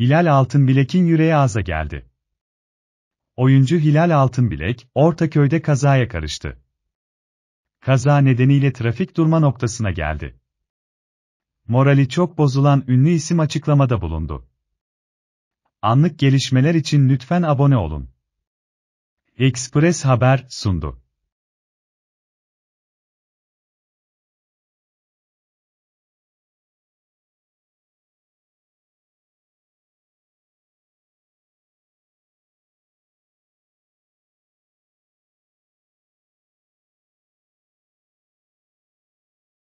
Hilal Altınbilek'in yüreği ağza geldi. Oyuncu Hilal Altınbilek, Ortaköy'de kazaya karıştı. Kaza nedeniyle trafik durma noktasına geldi. Morali çok bozulan ünlü isim açıklamada bulundu. Anlık gelişmeler için lütfen abone olun. Express Haber sundu.